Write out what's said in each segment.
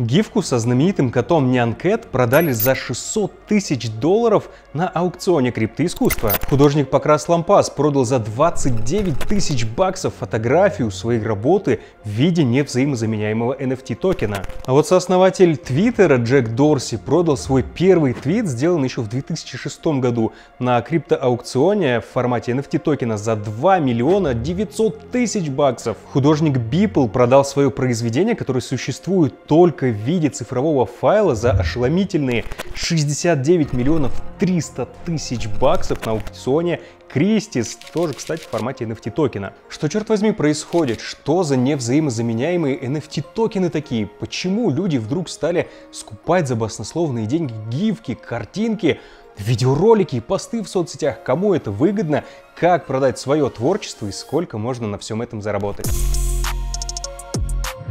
Гифку со знаменитым котом Нян продали за 600 тысяч долларов на аукционе криптоискусства. Художник Покрас Лампас продал за 29 тысяч баксов фотографию своей работы в виде невзаимозаменяемого NFT токена. А вот сооснователь Твиттера Джек Дорси продал свой первый твит, сделанный еще в 2006 году, на криптоаукционе в формате NFT токена за 2 миллиона 900 тысяч баксов. Художник Бипл продал свое произведение, которое существует только в виде цифрового файла за ошеломительные 69 миллионов 300 тысяч баксов на аукционе Кристис, тоже, кстати, в формате NFT токена. Что, черт возьми, происходит? Что за невзаимозаменяемые NFT токены такие? Почему люди вдруг стали скупать за баснословные деньги гифки, картинки, видеоролики и посты в соцсетях? Кому это выгодно? Как продать свое творчество и сколько можно на всем этом заработать?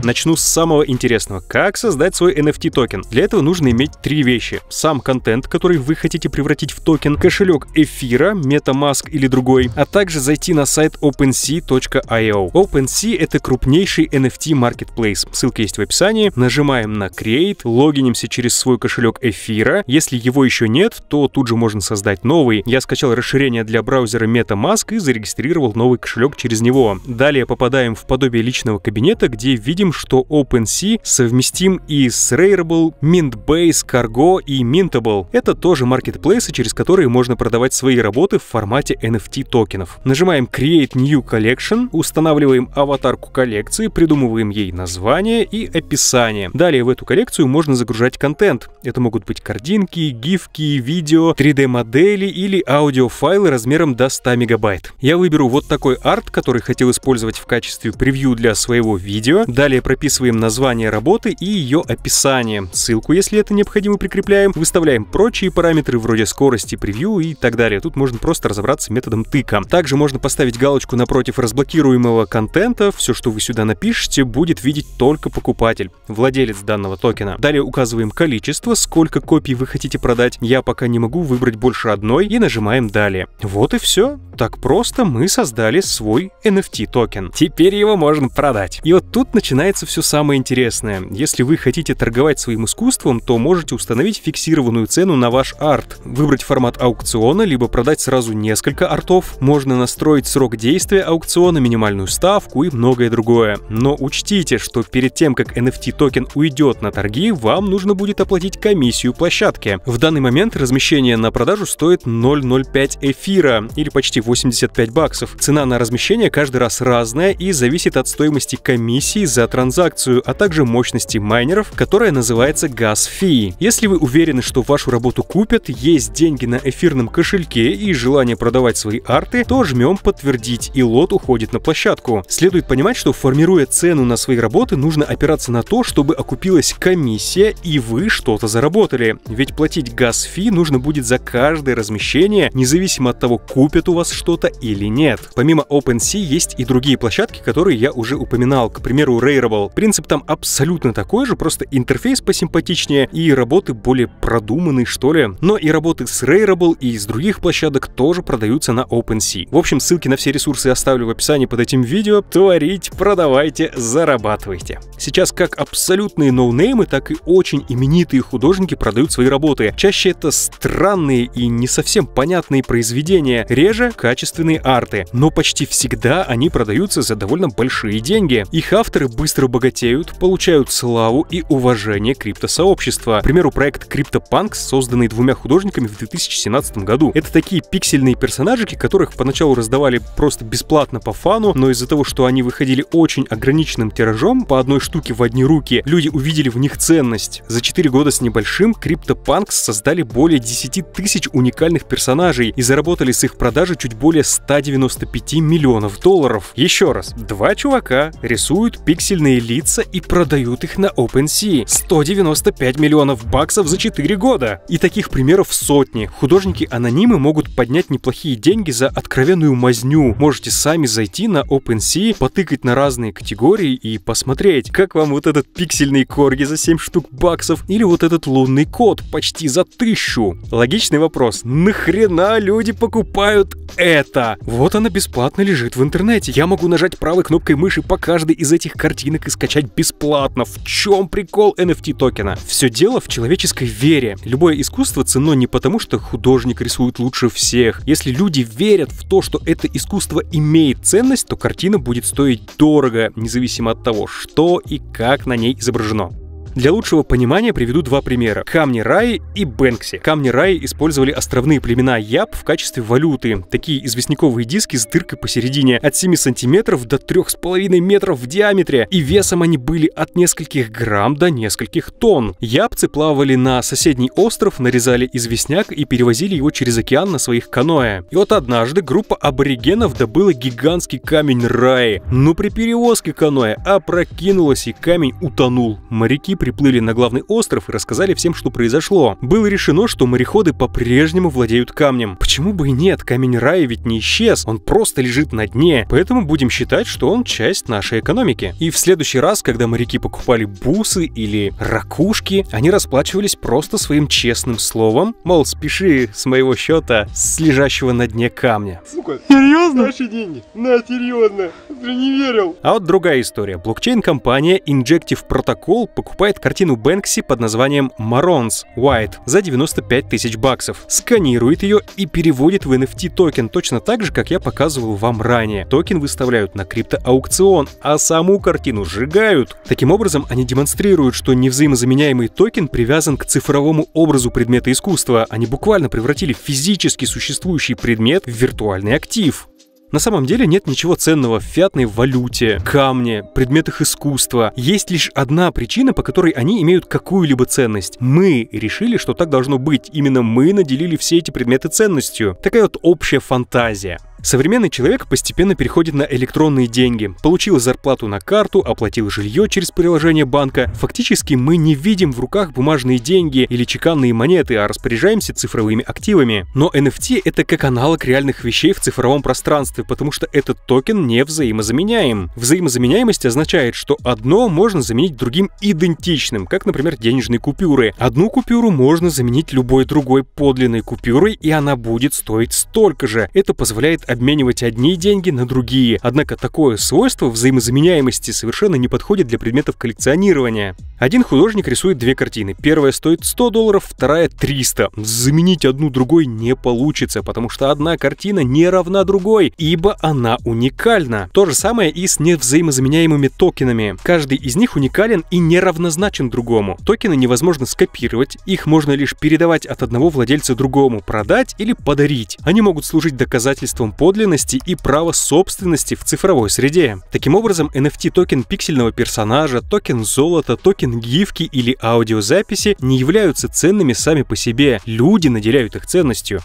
Начну с самого интересного. Как создать свой NFT токен? Для этого нужно иметь три вещи. Сам контент, который вы хотите превратить в токен, кошелек эфира, MetaMask или другой, а также зайти на сайт OpenSea.io. OpenSea — это крупнейший NFT marketplace. Ссылка есть в описании. Нажимаем на Create, логинимся через свой кошелек эфира. Если его еще нет, то тут же можно создать новый. Я скачал расширение для браузера MetaMask и зарегистрировал новый кошелек через него. Далее попадаем в подобие личного кабинета, где видим Отметим, что OpenSea совместим и с Rareable, Mintbase, Cargo и Mintable. Это тоже маркетплейсы, через которые можно продавать свои работы в формате NFT токенов. Нажимаем Create New Collection, устанавливаем аватарку коллекции, придумываем ей название и описание. Далее в эту коллекцию можно загружать контент. Это могут быть картинки, гифки, видео, 3D-модели или аудиофайлы размером до 100 мегабайт. Я выберу вот такой арт, который хотел использовать в качестве превью для своего видео. Далее Далее прописываем название работы и ее описание. Ссылку, если это необходимо, прикрепляем. Выставляем прочие параметры вроде скорости, превью и так далее. Тут можно просто разобраться методом тыка. Также можно поставить галочку напротив разблокируемого контента. Все, что вы сюда напишете, будет видеть только покупатель, владелец данного токена. Далее указываем количество, сколько копий вы хотите продать. Я пока не могу выбрать больше одной и нажимаем далее. Вот и все. Так просто мы создали свой NFT токен. Теперь его можно продать. И вот тут начинается начинается все самое интересное. Если вы хотите торговать своим искусством, то можете установить фиксированную цену на ваш арт, выбрать формат аукциона, либо продать сразу несколько артов, можно настроить срок действия аукциона, минимальную ставку и многое другое. Но учтите, что перед тем, как NFT токен уйдет на торги, вам нужно будет оплатить комиссию площадки. В данный момент размещение на продажу стоит 0,05 эфира или почти 85 баксов. Цена на размещение каждый раз разная и зависит от стоимости комиссии за транспорт транзакцию, а также мощности майнеров, которая называется Gas Fee. Если вы уверены, что вашу работу купят, есть деньги на эфирном кошельке и желание продавать свои арты, то жмем «Подтвердить» и лот уходит на площадку. Следует понимать, что формируя цену на свои работы, нужно опираться на то, чтобы окупилась комиссия и вы что-то заработали. Ведь платить Gas Fee нужно будет за каждое размещение, независимо от того, купят у вас что-то или нет. Помимо OpenSea есть и другие площадки, которые я уже упоминал. К примеру, Rare требовал. Принцип там абсолютно такой же, просто интерфейс посимпатичнее и работы более продуманные, что ли. Но и работы с Rareable и из других площадок тоже продаются на OpenSea. В общем, ссылки на все ресурсы оставлю в описании под этим видео. Творить, продавайте, зарабатывайте. Сейчас как абсолютные ноунеймы, так и очень именитые художники продают свои работы. Чаще это странные и не совсем понятные произведения, реже качественные арты. Но почти всегда они продаются за довольно большие деньги. Их авторы быстро быстро богатеют, получают славу и уважение криптосообщества. К примеру, проект CryptoPunks, созданный двумя художниками в 2017 году. Это такие пиксельные персонажики, которых поначалу раздавали просто бесплатно по фану, но из-за того, что они выходили очень ограниченным тиражом, по одной штуке в одни руки, люди увидели в них ценность. За 4 года с небольшим CryptoPunks создали более 10 тысяч уникальных персонажей и заработали с их продажи чуть более 195 миллионов долларов. Еще раз, два чувака рисуют пиксель отдельные лица и продают их на OpenSea. 195 миллионов баксов за 4 года. И таких примеров сотни. Художники-анонимы могут поднять неплохие деньги за откровенную мазню. Можете сами зайти на OpenSea, потыкать на разные категории и посмотреть, как вам вот этот пиксельный корги за 7 штук баксов или вот этот лунный кот почти за тысячу. Логичный вопрос. Нахрена люди покупают это? Вот она бесплатно лежит в интернете. Я могу нажать правой кнопкой мыши по каждой из этих картин картинок и скачать бесплатно. В чем прикол NFT токена? Все дело в человеческой вере. Любое искусство ценно не потому, что художник рисует лучше всех. Если люди верят в то, что это искусство имеет ценность, то картина будет стоить дорого, независимо от того, что и как на ней изображено. Для лучшего понимания приведу два примера. Камни Раи и Бэнкси. Камни Раи использовали островные племена Яб в качестве валюты. Такие известняковые диски с дыркой посередине от 7 сантиметров до 3,5 метров в диаметре. И весом они были от нескольких грамм до нескольких тонн. Ябцы плавали на соседний остров, нарезали известняк и перевозили его через океан на своих каноэ. И вот однажды группа аборигенов добыла гигантский камень Раи. Но при перевозке каноэ опрокинулась и камень утонул. Моряки при приплыли на главный остров и рассказали всем, что произошло. Было решено, что мореходы по-прежнему владеют камнем. Почему бы и нет, камень рая ведь не исчез, он просто лежит на дне, поэтому будем считать, что он часть нашей экономики. И в следующий раз, когда моряки покупали бусы или ракушки, они расплачивались просто своим честным словом, мол, спеши с моего счета, с лежащего на дне камня. Сука, серьезно? Наши деньги? На, серьезно, ты не верил. А вот другая история. Блокчейн-компания Injective Protocol покупает Уайт картину Бэнкси под названием «Marons White» за 95 тысяч баксов, сканирует ее и переводит в NFT токен, точно так же, как я показывал вам ранее. Токен выставляют на криптоаукцион, а саму картину сжигают. Таким образом, они демонстрируют, что невзаимозаменяемый токен привязан к цифровому образу предмета искусства. Они буквально превратили физически существующий предмет в виртуальный актив. На самом деле нет ничего ценного в фиатной валюте, камне, предметах искусства. Есть лишь одна причина, по которой они имеют какую-либо ценность. Мы решили, что так должно быть. Именно мы наделили все эти предметы ценностью. Такая вот общая фантазия. Современный человек постепенно переходит на электронные деньги. Получил зарплату на карту, оплатил жилье через приложение банка. Фактически мы не видим в руках бумажные деньги или чеканные монеты, а распоряжаемся цифровыми активами. Но NFT — это как аналог реальных вещей в цифровом пространстве, потому что этот токен не взаимозаменяем. Взаимозаменяемость означает, что одно можно заменить другим идентичным, как, например, денежные купюры. Одну купюру можно заменить любой другой подлинной купюрой, и она будет стоить столько же. Это позволяет обменивать одни деньги на другие, однако такое свойство взаимозаменяемости совершенно не подходит для предметов коллекционирования. Один художник рисует две картины. Первая стоит 100 долларов, вторая 300. Заменить одну другой не получится, потому что одна картина не равна другой, ибо она уникальна. То же самое и с невзаимозаменяемыми токенами. Каждый из них уникален и неравнозначен другому. Токены невозможно скопировать, их можно лишь передавать от одного владельца другому, продать или подарить. Они могут служить доказательством подлинности и права собственности в цифровой среде. Таким образом, NFT-токен пиксельного персонажа, токен золота, токен гифки или аудиозаписи не являются ценными сами по себе, люди наделяют их ценностью.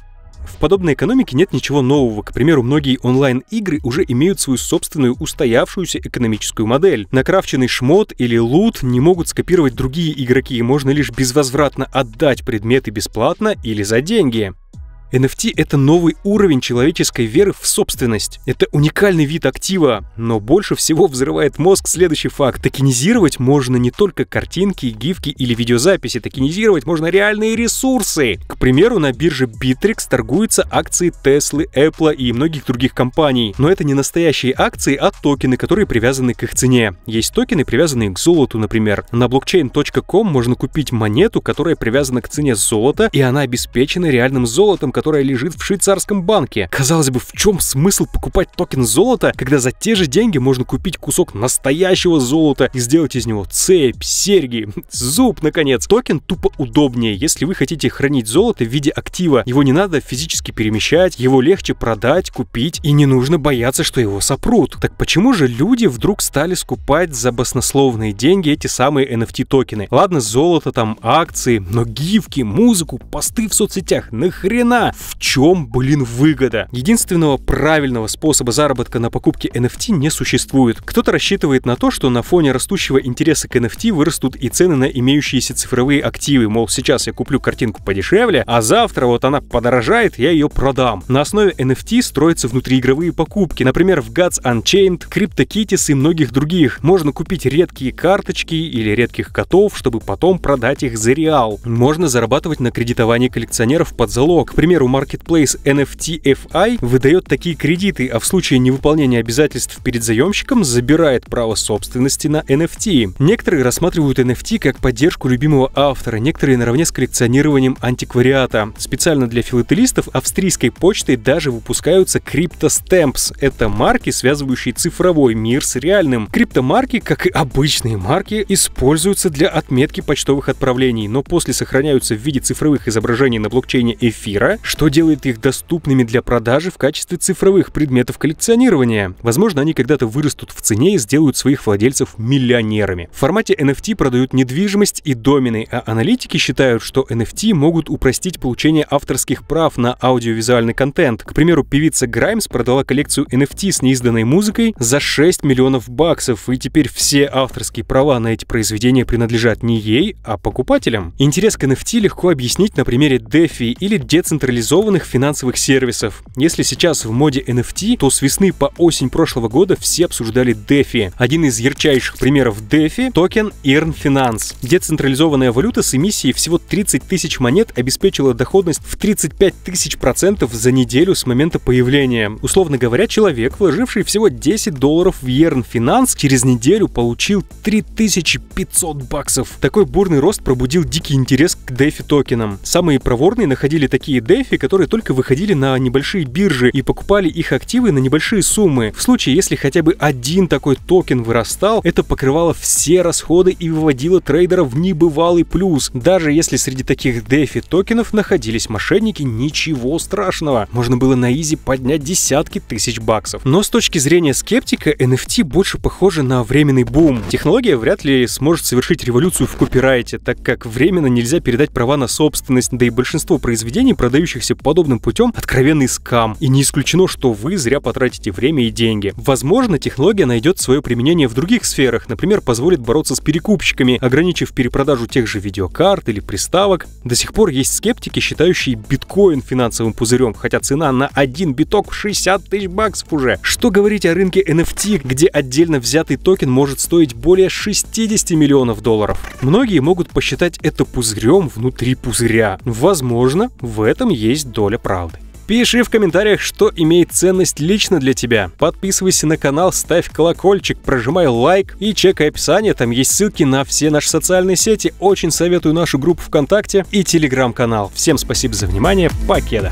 В подобной экономике нет ничего нового. К примеру, многие онлайн-игры уже имеют свою собственную устоявшуюся экономическую модель. Накрафченный шмот или лут не могут скопировать другие игроки, и можно лишь безвозвратно отдать предметы бесплатно или за деньги. NFT — это новый уровень человеческой веры в собственность. Это уникальный вид актива, но больше всего взрывает мозг следующий факт. Токенизировать можно не только картинки, гифки или видеозаписи, токенизировать можно реальные ресурсы. К примеру, на бирже Bittrex торгуются акции Tesla, Apple и многих других компаний. Но это не настоящие акции, а токены, которые привязаны к их цене. Есть токены, привязанные к золоту, например. На blockchain.com можно купить монету, которая привязана к цене золота, и она обеспечена реальным золотом, которая лежит в швейцарском банке. Казалось бы, в чем смысл покупать токен золота, когда за те же деньги можно купить кусок настоящего золота и сделать из него цепь, серьги, зуб, наконец. Токен тупо удобнее, если вы хотите хранить золото в виде актива. Его не надо физически перемещать, его легче продать, купить, и не нужно бояться, что его сопрут. Так почему же люди вдруг стали скупать за баснословные деньги эти самые NFT токены? Ладно, золото там, акции, но гифки, музыку, посты в соцсетях, нахрена? в чем, блин, выгода? Единственного правильного способа заработка на покупке NFT не существует. Кто-то рассчитывает на то, что на фоне растущего интереса к NFT вырастут и цены на имеющиеся цифровые активы. Мол, сейчас я куплю картинку подешевле, а завтра вот она подорожает, я ее продам. На основе NFT строятся внутриигровые покупки. Например, в Gods Unchained, CryptoKitties и многих других. Можно купить редкие карточки или редких котов, чтобы потом продать их за реал. Можно зарабатывать на кредитовании коллекционеров под залог. К примеру, примеру, Marketplace NFTFI выдает такие кредиты, а в случае невыполнения обязательств перед заемщиком забирает право собственности на NFT. Некоторые рассматривают NFT как поддержку любимого автора, некоторые наравне с коллекционированием антиквариата. Специально для филателистов австрийской почтой даже выпускаются криптостемпс. Это марки, связывающие цифровой мир с реальным. Криптомарки, как и обычные марки, используются для отметки почтовых отправлений, но после сохраняются в виде цифровых изображений на блокчейне эфира что делает их доступными для продажи в качестве цифровых предметов коллекционирования? Возможно, они когда-то вырастут в цене и сделают своих владельцев миллионерами. В формате NFT продают недвижимость и домены, а аналитики считают, что NFT могут упростить получение авторских прав на аудиовизуальный контент. К примеру, певица Граймс продала коллекцию NFT с неизданной музыкой за 6 миллионов баксов, и теперь все авторские права на эти произведения принадлежат не ей, а покупателям. Интерес к NFT легко объяснить на примере DeFi или децентрализации децентрализованных финансовых сервисов. Если сейчас в моде NFT, то с весны по осень прошлого года все обсуждали DeFi. Один из ярчайших примеров DeFi — токен Earn Finance. Децентрализованная валюта с эмиссией всего 30 тысяч монет обеспечила доходность в 35 тысяч процентов за неделю с момента появления. Условно говоря, человек, вложивший всего 10 долларов в Earn Finance, через неделю получил 3500 баксов. Такой бурный рост пробудил дикий интерес к DeFi токенам. Самые проворные находили такие DeFi, ИТФ, которые только выходили на небольшие биржи и покупали их активы на небольшие суммы. В случае, если хотя бы один такой токен вырастал, это покрывало все расходы и выводило трейдера в небывалый плюс. Даже если среди таких дефи токенов находились мошенники, ничего страшного. Можно было на изи поднять десятки тысяч баксов. Но с точки зрения скептика, NFT больше похоже на временный бум. Технология вряд ли сможет совершить революцию в копирайте, так как временно нельзя передать права на собственность, да и большинство произведений, продающих пользующихся подобным путем откровенный скам, и не исключено, что вы зря потратите время и деньги. Возможно, технология найдет свое применение в других сферах, например, позволит бороться с перекупщиками, ограничив перепродажу тех же видеокарт или приставок. До сих пор есть скептики, считающие биткоин финансовым пузырем, хотя цена на один биток 60 тысяч баксов уже. Что говорить о рынке NFT, где отдельно взятый токен может стоить более 60 миллионов долларов? Многие могут посчитать это пузырем внутри пузыря. Возможно, в этом есть есть доля правды. Пиши в комментариях, что имеет ценность лично для тебя. Подписывайся на канал, ставь колокольчик, прожимай лайк и чекай описание, там есть ссылки на все наши социальные сети. Очень советую нашу группу ВКонтакте и Телеграм-канал. Всем спасибо за внимание, покеда!